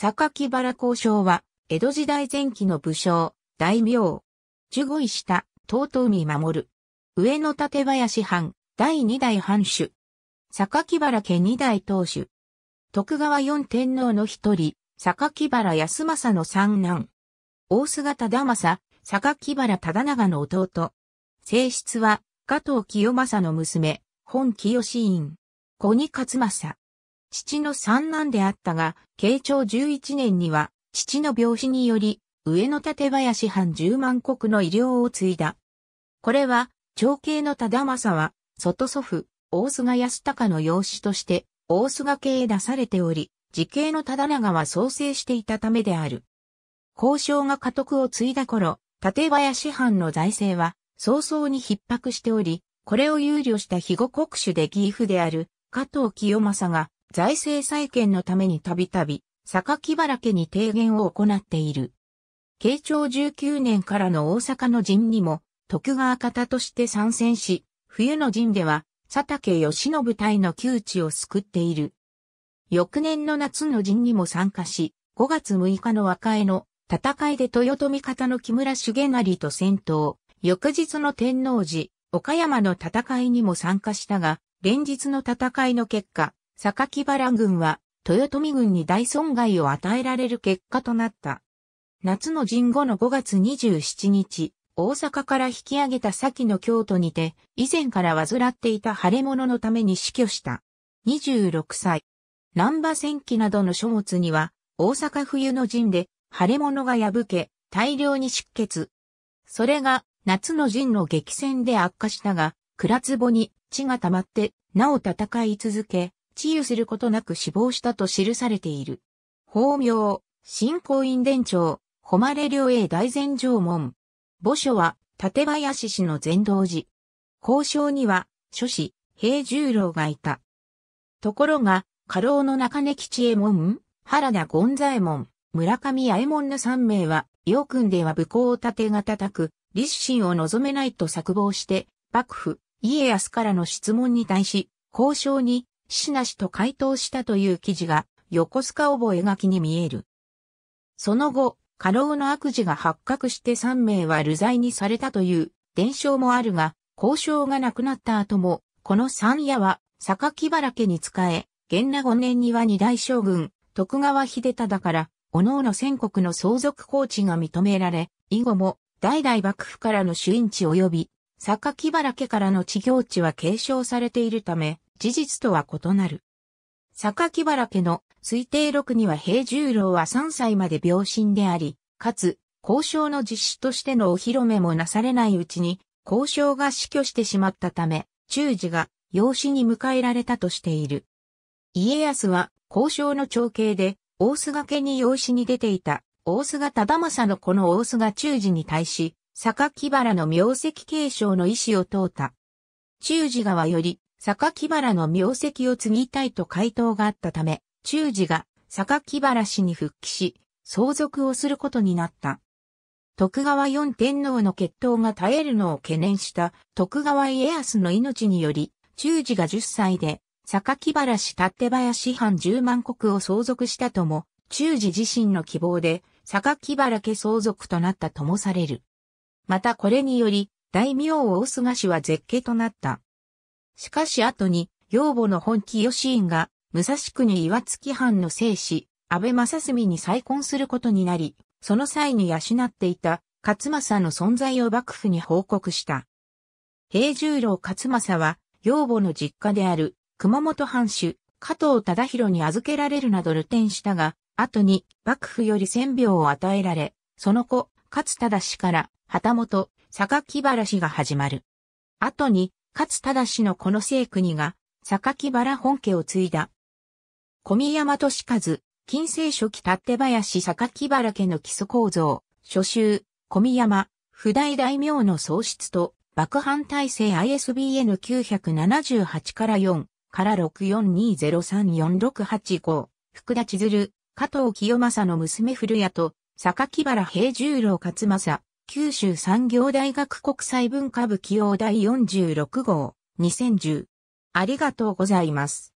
榊原交渉は、江戸時代前期の武将、大名、守護位した、尊海守る。上野立林藩、第二代藩主。榊原家二代当主。徳川四天皇の一人、榊原康政の三男。大須賀忠政、榊原忠長の弟。正室は、加藤清正の娘、本清院。小二勝正。父の三男であったが、慶長11年には、父の病死により、上野立林藩十万国の医療を継いだ。これは、長兄の忠政は、外祖父、大菅康隆の養子として、大菅家へ出されており、時系の忠長は創生していたためである。交渉が家督を継いだ頃、立林藩の財政は、早々に逼迫しており、これを憂慮した肥後国主で義父である、加藤清正が、財政再建のためにたびたび、木原家に提言を行っている。慶長19年からの大阪の陣にも、徳川方として参戦し、冬の陣では、佐竹義信隊の窮地を救っている。翌年の夏の陣にも参加し、5月6日の和解の戦いで豊臣方の木村重成と戦闘、翌日の天皇寺、岡山の戦いにも参加したが、連日の戦いの結果、榊原軍は、豊臣軍に大損害を与えられる結果となった。夏の陣後の5月27日、大阪から引き上げた先の京都にて、以前から患っていた腫れ物のために死去した。26歳。南波戦記などの書物には、大阪冬の陣で、腫れ物が破け、大量に出血。それが、夏の陣の激戦で悪化したが、倉壺に血が溜まって、なお戦い続け、治癒することなく死亡したと記されている。法名、新仰院伝長、誉れ領英大禅城門。墓所は、立林氏の禅道寺。交渉には、諸子、平十郎がいた。ところが、家老の中根吉右衛門、原田権左衛門、村上八右衛門の三名は、陽君では武功を盾が叩く、立心を望めないと策謀して、幕府、家康からの質問に対し、交渉に、しなしと回答したという記事が、横須賀覚書に見える。その後、過労の悪事が発覚して3名は流罪にされたという伝承もあるが、交渉がなくなった後も、この三夜は、榊原家に仕え、元那五年には二大将軍、徳川秀忠から、各々戦国の相続放置が認められ、以後も、代々幕府からの主因地及び、榊原家からの地行地は継承されているため、事実とは異なる。木原家の推定録には平十郎は3歳まで病身であり、かつ、交渉の実施としてのお披露目もなされないうちに、交渉が死去してしまったため、中寺が養子に迎えられたとしている。家康は交渉の長兄で、大須賀家に養子に出ていた、大須賀忠政のこの大須賀中寺に対し、木原の名跡継承の意思を問うた。中寺川より、榊原の名跡を継ぎたいと回答があったため、中治が榊原氏に復帰し、相続をすることになった。徳川四天皇の血統が絶えるのを懸念した徳川家康の命により、中治が10歳で、榊原氏立林藩10万石を相続したとも、中治自身の希望で、榊原家相続となったともされる。またこれにより、大名を大菅氏は絶景となった。しかし後に、養母の本気義院が、武蔵国岩月藩の生死、安倍正澄に再婚することになり、その際に養っていた勝正の存在を幕府に報告した。平十郎勝正は、養母の実家である熊本藩主、加藤忠宏に預けられるなど流転したが、後に幕府より千病を与えられ、その後、勝忠氏から旗本、榊原氏が始まる。後に勝忠氏のこの聖国が、榊原本家を継いだ。小宮山利和、近世初期立林榊原家の基礎構造、初秋、小宮山、不代大名の創出と、爆藩体制 ISBN 978から4から64203468福田千鶴、加藤清正の娘古谷と、榊原平十郎勝正、九州産業大学国際文化部起用第46号、2010。ありがとうございます。